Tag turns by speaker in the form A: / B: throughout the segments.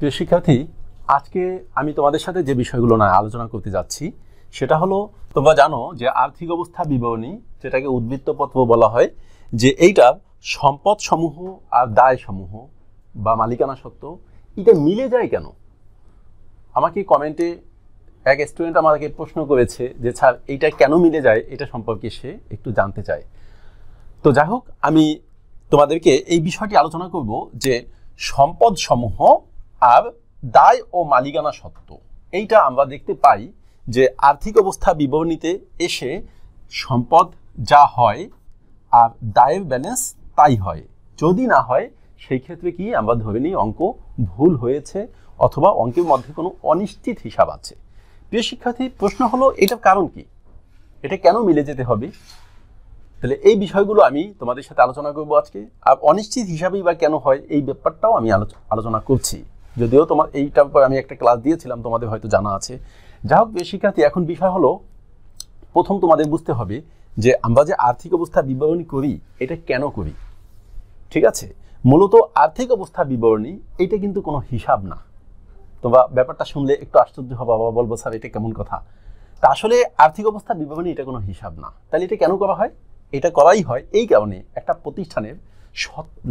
A: প্রিয় শিক্ষার্থী আজকে আমি তোমাদের সাথে যে বিষয়গুলো না আলোচনা করতে যাচ্ছি সেটা হলো তোমরা জানো যে আর্থিক অবস্থা বিবরণী যেটাকে উদ্বৃত্ত পত্র বলা হয় যে এইটা সম্পদ সমূহ আর দায় সমূহ বা মালিকানা সত্ত্ব এটা মিলে যায় কেন আমাকে কমেন্টে এক স্টুডেন্ট আমাকে প্রশ্ন করেছে যে স্যার এইটা কেন মিলে যায় এটা সম্পর্কে সে একটু জানতে চায় তো যাই হোক আমি তোমাদেরকে এই বিষয়টি আলোচনা করব যে সম্পদ সমূহ আর দায় ও মালিকানা সত্ত্ব এইটা আমরা দেখতে পাই যে আর্থিক অবস্থা বিবরণীতে এসে সম্পদ যা হয় আর দায়ের ব্যালেন্স তাই হয় যদি না হয় সেই ক্ষেত্রে কি আমরা ধরে নিই অঙ্ক ভুল হয়েছে অথবা অঙ্কের মধ্যে কোনো অনিশ্চিত হিসাব আছে প্রিয় শিক্ষার্থী প্রশ্ন হলো এটার কারণ কি এটা কেন মিলে যেতে হবে তাহলে এই বিষয়গুলো আমি তোমাদের সাথে আলোচনা করবো আজকে আর অনিশ্চিত হিসাবেই বা কেন হয় এই ব্যাপারটাও আমি আলোচনা করছি যদিও তোমার এইটা আমি একটা ক্লাস দিয়েছিলাম তোমাদের হয়তো জানা আছে যা হোক শিক্ষার্থী এখন বিষয় হলো প্রথম তোমাদের বুঝতে হবে যে আমরা যে আর্থিক অবস্থা বিবরণী করি এটা কেন করি ঠিক আছে মূলত আর্থিক অবস্থা বিবরণী এটা কিন্তু কোনো হিসাব না তোমরা ব্যাপারটা শুনলে একটু আশ্চর্য হবা বাবা বলবো স্যার এটা কেমন কথা তা আসলে আর্থিক অবস্থা বিবরণী এটা কোনো হিসাব না তাহলে এটা কেন করা হয় এটা করাই হয় এই কারণে একটা প্রতিষ্ঠানের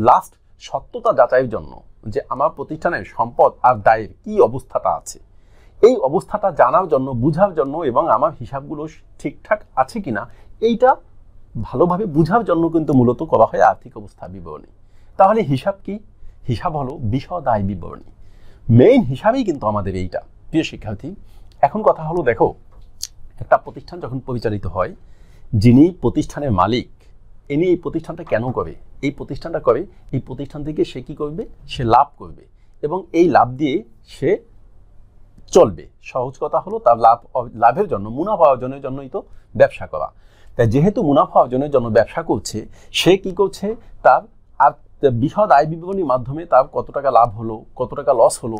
A: লাস্ট সত্যতা যাচাইয়ের জন্য যে আমার প্রতিষ্ঠানের সম্পদ আর দায়ের কি অবস্থাটা আছে এই অবস্থাটা জানার জন্য বুঝার জন্য এবং আমার হিসাবগুলো ঠিকঠাক আছে কি না এইটা ভালোভাবে বুঝার জন্য কিন্তু মূলত করা হয় আর্থিক অবস্থা বিবরণী তাহলে হিসাব কি হিসাব হলো বিশদ আয় বিবরণী মেইন হিসাবেই কিন্তু আমাদের এইটা প্রিয় শিক্ষার্থী এখন কথা হলো দেখো একটা প্রতিষ্ঠান যখন পরিচালিত হয় যিনি প্রতিষ্ঠানের মালিক এনি এই প্রতিষ্ঠানটা কেন করে এই প্রতিষ্ঠানটা করে এই প্রতিষ্ঠান থেকে সে কী করবে সে লাভ করবে এবং এই লাভ দিয়ে সে চলবে সহজ কথা হলো তার লাভ লাভের জন্য মুনাফা অর্জনের জন্যই তো ব্যবসা করা তাই যেহেতু মুনাফা অর্জনের জন্য ব্যবসা করছে সে কি করছে তার আর বিশদ আয় বিবরণীর মাধ্যমে তার কত টাকা লাভ হলো কত টাকা লস হলো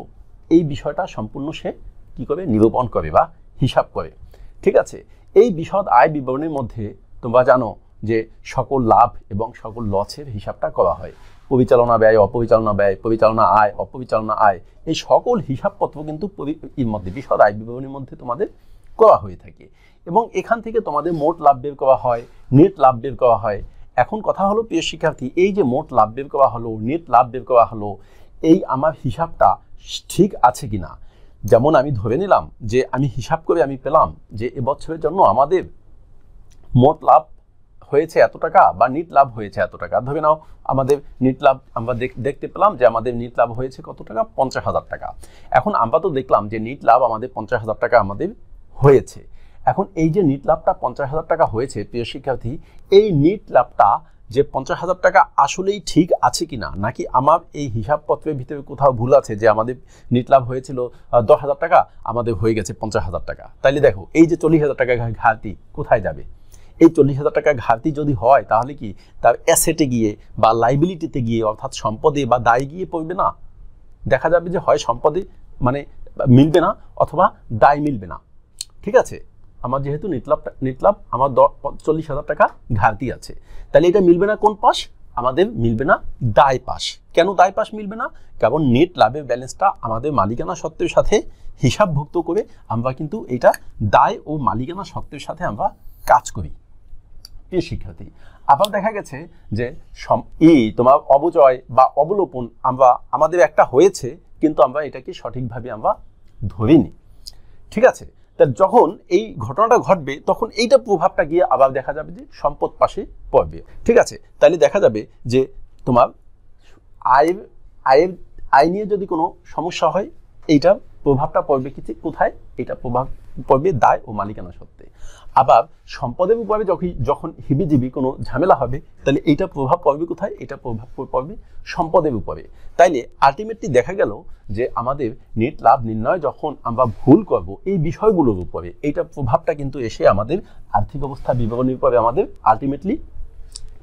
A: এই বিষয়টা সম্পূর্ণ সে কি করে নিরূপণ করে বা হিসাব করে ঠিক আছে এই বিশদ আয় বিবরণের মধ্যে তোমরা জানো যে সকল লাভ এবং সকল লসের হিসাবটা করা হয় পরিচালনা ব্যয় অপরিচালনা ব্যয় পরিচালনা আয় অপরিচালনা আয় এই সকল হিসাবপত্র কিন্তু এর মধ্যে বিশদ আয় বিবরণীর মধ্যে তোমাদের করা হয়ে থাকে এবং এখান থেকে তোমাদের মোট লাভ বের করা হয় নেট লাভ বের করা হয় এখন কথা হলো প্রিয় শিক্ষার্থী এই যে মোট লাভ বের করা হলো নেট লাভ বের করা হলো এই আমার হিসাবটা ঠিক আছে কি না যেমন আমি ধরে নিলাম যে আমি হিসাব করে আমি পেলাম যে এবছরের জন্য আমাদের মোট লাভ হয়েছে এত টাকা বা নিট লাভ হয়েছে এত টাকা ধরে নাও আমাদের নিট লাভ আমরা দেখতে পেলাম যে আমাদের নিট লাভ হয়েছে কত টাকা পঞ্চাশ হাজার টাকা এখন আমরা তো দেখলাম যে নিট লাভ আমাদের পঞ্চাশ হাজার টাকা আমাদের হয়েছে এখন এই যে নিট লাভটা পঞ্চাশ হাজার টাকা হয়েছে প্রিয় শিক্ষার্থী এই নিট লাভটা যে পঞ্চাশ হাজার টাকা আসলেই ঠিক আছে কি না নাকি আমার এই হিসাবপত্রের ভিতরে কোথাও ভুল আছে যে আমাদের নিট লাভ হয়েছিল দশ হাজার টাকা আমাদের হয়ে গেছে পঞ্চাশ হাজার টাকা তাইলে দেখো এই যে চল্লিশ হাজার টাকা ঘাটি কোথায় যাবে এই চল্লিশ হাজার টাকা ঘাটতি যদি হয় তাহলে কি তার অ্যাসেটে গিয়ে বা লাইবিলিটিতে গিয়ে অর্থাৎ সম্পদে বা দায় গিয়ে পড়বে না দেখা যাবে যে হয় সম্পদে মানে মিলবে না অথবা দায় মিলবে না ঠিক আছে আমার যেহেতু নিতলাভ নিতলাভ আমার চল্লিশ হাজার টাকা ঘাটতি আছে তাহলে এটা মিলবে না কোন পাশ আমাদের মিলবে না দায় পাস কেন দায় পাস মিলবে না কারণ নেট লাভের ব্যালেন্সটা আমাদের মালিকানা সত্ত্বের সাথে হিসাবভুক্ত করে আমরা কিন্তু এটা দায় ও মালিকানা সত্ত্বের সাথে আমরা কাজ করি এ শিক্ষার্থী আবার দেখা গেছে যে এই তোমার অবচয় বা অবলোপন আমরা আমাদের একটা হয়েছে কিন্তু আমরা এটাকে সঠিকভাবে আমরা ধরিনি ঠিক আছে তা যখন এই ঘটনাটা ঘটবে তখন এইটা প্রভাবটা গিয়ে আবার দেখা যাবে যে সম্পদ পাশে পড়বে ঠিক আছে তাহলে দেখা যাবে যে তোমার আয়ের আয়ের আয় নিয়ে যদি কোনো সমস্যা হয় এইটা প্রভাবটা পড়বে কি কোথায় এটা প্রভাব পড়বে দায় ও মালিকানা সত্ত্বে আবার সম্পদের উপরে যখন যখন হিবিজিবি কোনো ঝামেলা হবে তাহলে এইটা প্রভাব পড়বে কোথায় এটা প্রভাব পড়বে সম্পদের উপরে তাইলে আলটিমেটলি দেখা গেল যে আমাদের নেট লাভ নির্ণয় যখন আমরা ভুল করব এই বিষয়গুলোর উপরে এইটা প্রভাবটা কিন্তু এসে আমাদের আর্থিক অবস্থা বিবরণীর উপরে আমাদের আলটিমেটলি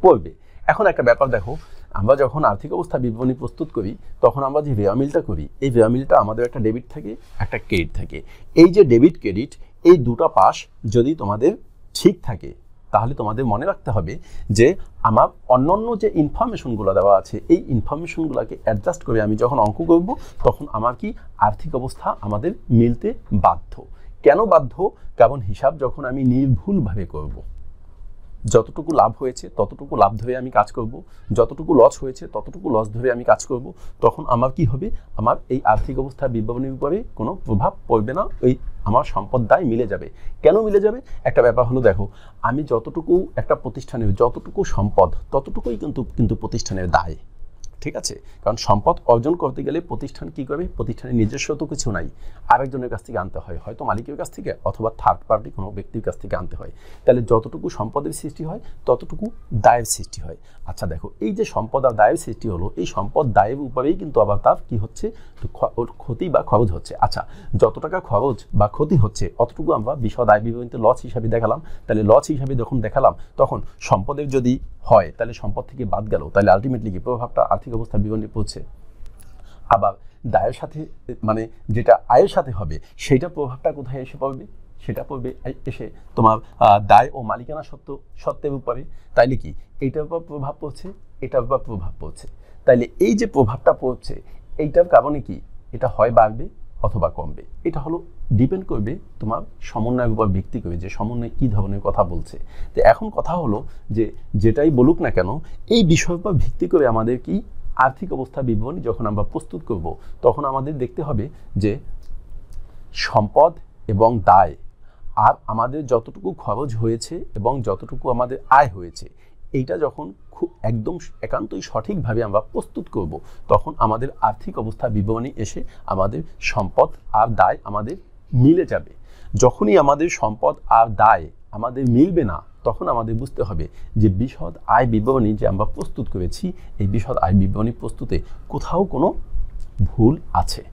A: পড়বে এখন একটা ব্যাপার দেখো আমরা যখন আর্থিক অবস্থা বিবরণী প্রস্তুত করি তখন আমরা যে মিলটা করি এই মিলটা আমাদের একটা ডেবিট থাকে একটা ক্রেডিট থাকে এই যে ডেবিট ক্রেডিট এই দুটা পাশ যদি তোমাদের ঠিক থাকে তাহলে তোমাদের মনে রাখতে হবে যে আমার অন্য অন্য যে ইনফরমেশনগুলো দেওয়া আছে এই ইনফরমেশনগুলোকে অ্যাডজাস্ট করে আমি যখন অঙ্ক করব তখন আমার কি আর্থিক অবস্থা আমাদের মিলতে বাধ্য কেন বাধ্য কারণ হিসাব যখন আমি নির্ভুলভাবে করবো যতটুকু লাভ হয়েছে ততটুকু লাভ ধরে আমি কাজ করব যতটুকু লস হয়েছে ততটুকু লস ধরে আমি কাজ করব তখন আমার কি হবে আমার এই আর্থিক অবস্থার বিজ্ঞাপনের উপরে কোনো প্রভাব পড়বে না ওই আমার সম্পদ দায় মিলে যাবে কেন মিলে যাবে একটা ব্যাপার হলো দেখো আমি যতটুকু একটা প্রতিষ্ঠানের যতটুকু সম্পদ ততটুকুই কিন্তু কিন্তু প্রতিষ্ঠানের দায় ঠিক আছে কারণ সম্পদ অর্জন করতে গেলে প্রতিষ্ঠান কী করবে প্রতিষ্ঠানের নিজস্ব তো কিছু নাই আরেকজনের কাছ থেকে আনতে হয় হয়তো মালিকের কাছ থেকে অথবা থার্ড পার্টি কোনো ব্যক্তির কাছ থেকে আনতে হয় তাহলে যতটুকু সম্পদের সৃষ্টি হয় ততটুকু দায়ের সৃষ্টি হয় আচ্ছা দেখো এই যে সম্পদ আর দায়ের সৃষ্টি হলো এই সম্পদ দায়ের উপরেই কিন্তু আবার তার কী হচ্ছে ক্ষতি বা খরচ হচ্ছে আচ্ছা যত টাকা খরচ বা ক্ষতি হচ্ছে অতটুকু আমরা বিশদ আয় বিবরণীতে লস হিসাবে দেখালাম তাহলে লস হিসাবে যখন দেখালাম তখন সম্পদের যদি হয় তাহলে সম্পদ থেকে বাদ গেল তাহলে আলটিমেটলি কি প্রভাবটা আর্থিক অবস্থা বিগণে পড়ছে আবার দায়ের সাথে মানে যেটা আয়ের সাথে হবে সেইটা প্রভাবটা কোথায় এসে পড়বে সেটা পড়বে এসে তোমার দায় ও মালিকানা সত্ত্ব সত্ত্বের উপরে তাইলে কি এইটার উপর প্রভাব পড়ছে এটার উপর প্রভাব পড়ছে তাইলে এই যে প্রভাবটা পড়ছে এইটার কারণে কি এটা হয় বাড়বে অথবা কমবে এটা হলো ডিপেন্ড করবে তোমার সমন্বয় বা ব্যক্তি করবে যে সমন্বয় কী ধরনের কথা বলছে তো এখন কথা হলো যে যেটাই বলুক না কেন এই বিষয় বা ভিত্তি করে আমাদের কি আর্থিক অবস্থা বিবরণী যখন আমরা প্রস্তুত করব তখন আমাদের দেখতে হবে যে সম্পদ এবং দায় আর আমাদের যতটুকু খরচ হয়েছে এবং যতটুকু আমাদের আয় হয়েছে এইটা যখন খুব একদম একান্তই সঠিকভাবে আমরা প্রস্তুত করব তখন আমাদের আর্থিক অবস্থা বিবরণী এসে আমাদের সম্পদ আর দায় আমাদের মিলে যাবে যখনই আমাদের সম্পদ আর দায় আমাদের মিলবে না তখন আমাদের বুঝতে হবে যে বিশদ আয় বিবরণী যে আমরা প্রস্তুত করেছি এই বিশদ আয় বিবরণী প্রস্তুতে কোথাও কোনো ভুল আছে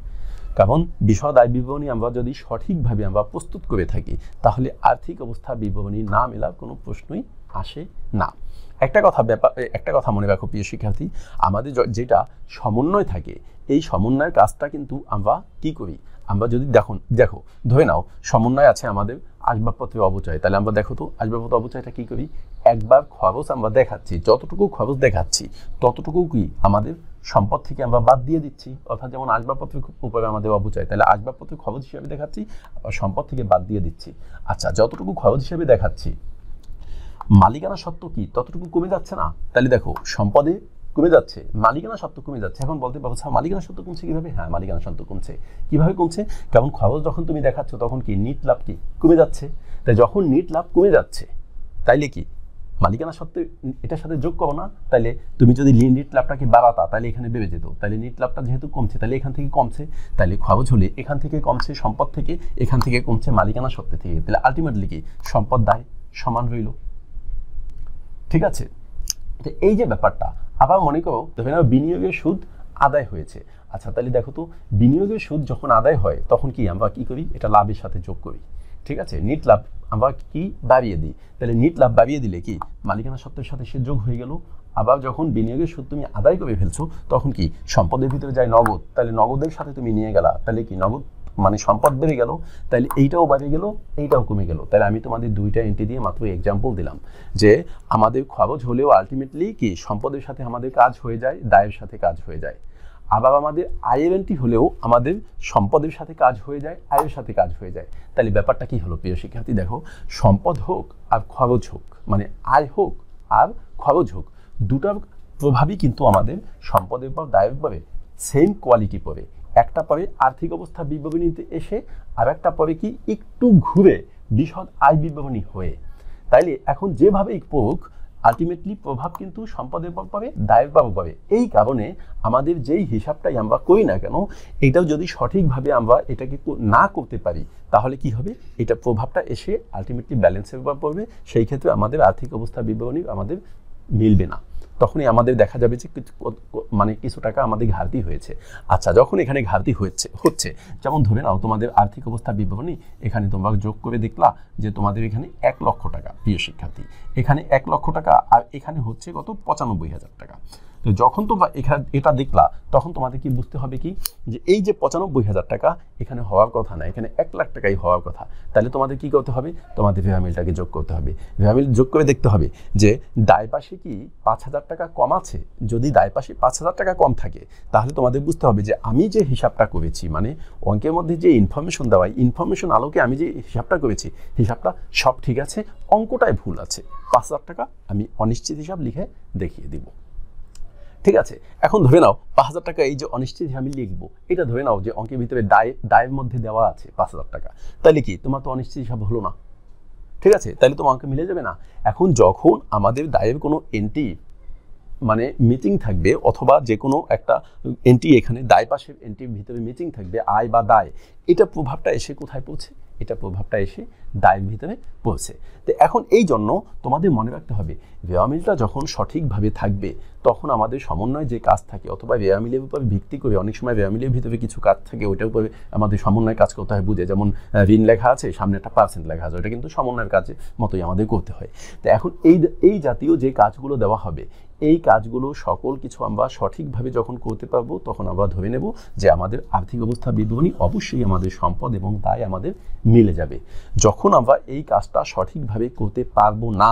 A: কারণ বিশদ আয় বিবরণী আমরা যদি সঠিকভাবে আমরা প্রস্তুত করে থাকি তাহলে আর্থিক অবস্থা বিবরণী না মেলার কোনো প্রশ্নই আসে না একটা কথা ব্যাপার একটা কথা মনে রাখো প্রিয় শিক্ষার্থী আমাদের যেটা সমন্বয় থাকে এই সমন্বয়ের কাজটা কিন্তু আমরা কি করি আমরা যদি দেখো দেখো ধরে নাও সমন্বয় আছে আমাদের আসবাবপত্রের অবচয় তাহলে আমরা দেখো তো আসবাবপত্র অবচয়টা কী করি একবার খরচ আমরা দেখাচ্ছি যতটুকু খরচ দেখাচ্ছি ততটুকু কি আমাদের সম্পদ থেকে আমরা বাদ দিয়ে দিচ্ছি অর্থাৎ যেমন আসবাবপত্রের উপরে আমাদের অবচয় তাহলে আসবাবপত্রের খরচ হিসাবে দেখাচ্ছি সম্পদ থেকে বাদ দিয়ে দিচ্ছি আচ্ছা যতটুকু খরচ হিসাবে দেখাচ্ছি মালিকানা সত্ত্ব কি ততটুকু কমে যাচ্ছে না তাহলে দেখো সম্পদে কমে যাচ্ছে মালিকানা সত্ত্ব কমে যাচ্ছে এখন বলতে পারো আচ্ছা, মালিকানা সত্ত্ব কমছে কীভাবে হ্যাঁ মালিকানা সত্ত্ব কমছে কীভাবে কমছে কারণ খরচ যখন তুমি দেখাচ্ছ তখন কি নিট লাভ কি কমে যাচ্ছে তাই যখন নিট লাভ কমে যাচ্ছে তাইলে কি মালিকানা সত্ত্বে এটার সাথে যোগ করো না তাহলে তুমি যদি নিট লাভটাকে বাড়াতা তাহলে এখানে বেড়ে যেত তাহলে নিট লাভটা যেহেতু কমছে তাহলে এখান থেকে কমছে তাহলে খরচ হলে এখান থেকে কমছে সম্পদ থেকে এখান থেকে কমছে মালিকানা সত্ত্বে থেকে তাহলে আলটিমেটলি কি সম্পদ দায় সমান রইল ঠিক আছে তো এই যে ব্যাপারটা আবার মনে করো ধরে বিনিয়োগের সুদ আদায় হয়েছে আচ্ছা তাহলে দেখো তো বিনিয়োগের সুদ যখন আদায় হয় তখন কি আমরা কি করি এটা লাভের সাথে যোগ করি ঠিক আছে নিট লাভ আমরা কি বাড়িয়ে দিই তাহলে নিট লাভ বাড়িয়ে দিলে কি মালিকানা সত্ত্বের সাথে সে যোগ হয়ে গেল আবার যখন বিনিয়োগের সুদ তুমি আদায় করে ফেলছো তখন কি সম্পদের ভিতরে যায় নগদ তাহলে নগদের সাথে তুমি নিয়ে গেলা তাহলে কি নগদ মানে সম্পদ বেড়ে গেল তাহলে এইটাও বাজে গেল এইটাও কমে গেল তাহলে আমি তোমাদের দুইটা এন্ট্রি দিয়ে মাত্র এক্সাম্পল দিলাম যে আমাদের খরচ হলেও আলটিমেটলি কি সম্পদের সাথে আমাদের কাজ হয়ে যায় দায়ের সাথে কাজ হয়ে যায় আবার আমাদের আয়ের এন্ট্রি হলেও আমাদের সম্পদের সাথে কাজ হয়ে যায় আয়ের সাথে কাজ হয়ে যায় তাহলে ব্যাপারটা কি হলো প্রিয় শিক্ষার্থী দেখো সম্পদ হোক আর খরচ হোক মানে আয় হোক আর খরচ হোক দুটার প্রভাবই কিন্তু আমাদের সম্পদের পর দায়ের পরে সেম কোয়ালিটি পড়ে একটা পরে আর্থিক অবস্থা বিবরণীতে এসে আর একটা পরে কি একটু ঘুরে বিশদ আয় বিবরণী হয়ে তাইলে এখন যেভাবেই পোক আলটিমেটলি প্রভাব কিন্তু সম্পদের পাবে দায়ের পাবো পাবে এই কারণে আমাদের যেই হিসাবটাই আমরা করি না কেন এটাও যদি সঠিকভাবে আমরা এটাকে না করতে পারি তাহলে কি হবে এটা প্রভাবটা এসে আলটিমেটলি ব্যালেন্সের উপর পড়বে সেই ক্ষেত্রে আমাদের আর্থিক অবস্থা বিবরণী আমাদের মিলবে না তখনই আমাদের দেখা যাবে যে মানে কিছু টাকা আমাদের ঘাটতি হয়েছে আচ্ছা যখন এখানে ঘাটতি হয়েছে হচ্ছে যেমন ধরে নাও তোমাদের আর্থিক অবস্থা বিবরণী এখানে তোমরা যোগ করে দেখলা যে তোমাদের এখানে এক লক্ষ টাকা প্রিয় শিক্ষার্থী এখানে এক লক্ষ টাকা আর এখানে হচ্ছে কত পঁচানব্বই হাজার টাকা তো যখন তোমরা এখানে এটা দেখলা তখন তোমাদের কি বুঝতে হবে কি যে এই যে পঁচানব্বই হাজার টাকা এখানে হওয়ার কথা না এখানে এক লাখ টাকাই হওয়ার কথা তাহলে তোমাদের কি করতে হবে তোমাদের ভেভামিলটাকে যোগ করতে হবে ভেভামিল যোগ করে দেখতে হবে যে দায় পাশে কি পাঁচ হাজার টাকা কম আছে যদি দায় পাশে পাঁচ হাজার টাকা কম থাকে তাহলে তোমাদের বুঝতে হবে যে আমি যে হিসাবটা করেছি মানে অঙ্কের মধ্যে যে ইনফরমেশন দেওয়া ইনফরমেশন আলোকে আমি যে হিসাবটা করেছি হিসাবটা সব ঠিক আছে অঙ্কটায় ভুল আছে পাঁচ হাজার টাকা আমি অনিশ্চিত হিসাব লিখে দেখিয়ে দিব ঠিক আছে এখন ধরে নাও পাঁচ হাজার টাকা এই যে অনিশ্চিত আমি লিখবো এটা ধরে নাও যে অঙ্কের ভিতরে দায় দায়ের মধ্যে দেওয়া আছে পাঁচ হাজার টাকা তাহলে কি তোমার তো অনিশ্চিত হিসাব হলো না ঠিক আছে তাহলে তোমার অঙ্ক মিলে যাবে না এখন যখন আমাদের দায়ের কোনো এন্ট্রি মানে মিটিং থাকবে অথবা যে কোনো একটা এন্ট্রি এখানে দায় পাশের এন্ট্রির ভিতরে মিটিং থাকবে আয় বা দায় এটা প্রভাবটা এসে কোথায় পড়ছে এটা প্রভাবটা এসে দায়ের ভিতরে পড়ছে তো এখন এই জন্য তোমাদের মনে রাখতে হবে রেওয়ামিলটা যখন সঠিকভাবে থাকবে তখন আমাদের সমন্বয় যে কাজ থাকে অথবা রেয়ামিলের উপরে ভিত্তি করে অনেক সময় রেয়ামিলের ভিতরে কিছু কাজ থাকে ওইটার উপরে আমাদের সমন্বয় কাজ করতে হয় বুঝে যেমন ঋণ লেখা আছে সামনে একটা পার্সেন্ট লেখা আছে ওটা কিন্তু সমন্বয়ের কাজের মতোই আমাদের করতে হয় তো এখন এই এই জাতীয় যে কাজগুলো দেওয়া হবে এই কাজগুলো সকল কিছু আমরা সঠিকভাবে যখন করতে পারবো তখন আমরা ধরে নেব যে আমাদের আর্থিক অবস্থা বিবরণী অবশ্যই আমাদের সম্পদ এবং তাই আমাদের মিলে যাবে যখন আমরা এই কাজটা সঠিকভাবে করতে পারবো না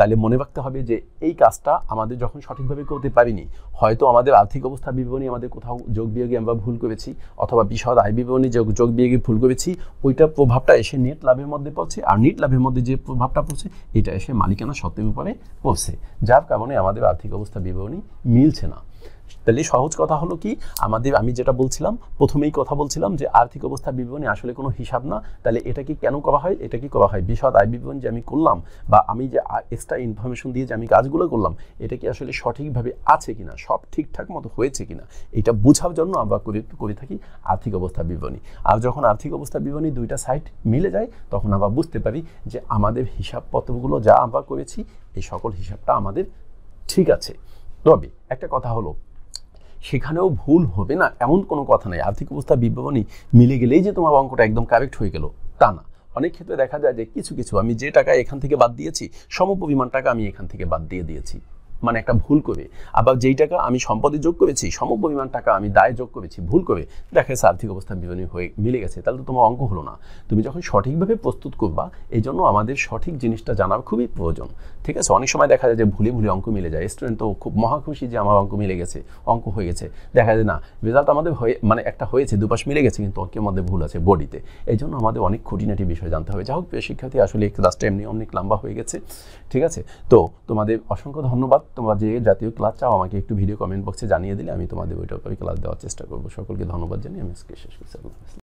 A: তাহলে মনে রাখতে হবে যে এই কাজটা আমাদের যখন সঠিকভাবে করতে পারিনি হয়তো আমাদের আর্থিক অবস্থা বিবরণী আমাদের কোথাও যোগ বিয়োগে আমরা ভুল করেছি অথবা বিশদ আয় বিবরণী যোগ যোগ বিয়োগে ভুল করেছি ওইটা প্রভাবটা এসে নেট লাভের মধ্যে পড়ছে আর নেট লাভের মধ্যে যে প্রভাবটা পড়ছে এটা এসে মালিকানা সত্যের উপরে পড়ছে যার কারণে আমাদের আর্থিক অবস্থা বিবরণী মিলছে না তাহলে সহজ কথা হলো কি আমাদের আমি যেটা বলছিলাম প্রথমেই কথা বলছিলাম যে আর্থিক অবস্থা বিবরণী আসলে কোনো হিসাব না তাহলে এটা কি কেন করা হয় এটা কি করা হয় বিশদ আয় বিবরণ যে আমি করলাম বা আমি যে এক্সট্রা ইনফরমেশন দিয়ে যে আমি কাজগুলো করলাম এটা কি আসলে সঠিকভাবে আছে কিনা সব ঠিকঠাক মতো হয়েছে কিনা এটা বোঝার জন্য আমরা করে করে থাকি আর্থিক অবস্থা বিবরণী আর যখন আর্থিক অবস্থা বিবরণী দুইটা সাইট মিলে যায় তখন আমরা বুঝতে পারি যে আমাদের হিসাবপত্রগুলো যা আমরা করেছি এই সকল হিসাবটা আমাদের ঠিক আছে তবে একটা কথা হলো সেখানেও ভুল হবে না এমন কোনো কথা নেই আর্থিক অবস্থা বিবরণী মিলে গেলেই যে তোমার অঙ্কটা একদম কারেক্ট হয়ে গেল তা না অনেক ক্ষেত্রে দেখা যায় যে কিছু কিছু আমি যে টাকা এখান থেকে বাদ দিয়েছি সমপরিমাণ টাকা আমি এখান থেকে বাদ দিয়ে দিয়েছি মানে একটা ভুল করে আবার যেই টাকা আমি সম্পদে যোগ করেছি সমপরিমাণ টাকা আমি দায় যোগ করেছি ভুল করে দেখা যাচ্ছে আর্থিক অবস্থা বিবরণী হয়ে মিলে গেছে তাহলে তো তোমার অঙ্ক হলো না তুমি যখন সঠিকভাবে প্রস্তুত করবা এই জন্য আমাদের সঠিক জিনিসটা জানার খুবই প্রয়োজন ঠিক আছে অনেক সময় দেখা যায় যে ভুলে ভুলে অঙ্ক মিলে যায় স্টুডেন্ট তো খুব মহাখুশি যে আমার অঙ্ক মিলে গেছে অঙ্ক হয়ে গেছে দেখা যায় না রেজাল্ট আমাদের হয়ে মানে একটা হয়েছে দুপাশ মিলে গেছে কিন্তু অঙ্কের মধ্যে ভুল আছে বডিতে এই জন্য আমাদের অনেক খুঁটিনাটি বিষয় জানতে হবে যা হোক প্রিয় শিক্ষার্থী আসলে ক্লাসটা এমনি অনেক লম্বা হয়ে গেছে ঠিক আছে তো তোমাদের অসংখ্য ধন্যবাদ তোমরা যে জাতীয় ক্লাস চাও আমাকে একটু ভিডিও কমেন্ট বক্সে জানিয়ে দিলে আমি তোমাদের ওইটা ক্লাস দেওয়ার চেষ্টা করবো সকলকে ধন্যবাদ জানিয়ে আমি আজকে শেষ করছি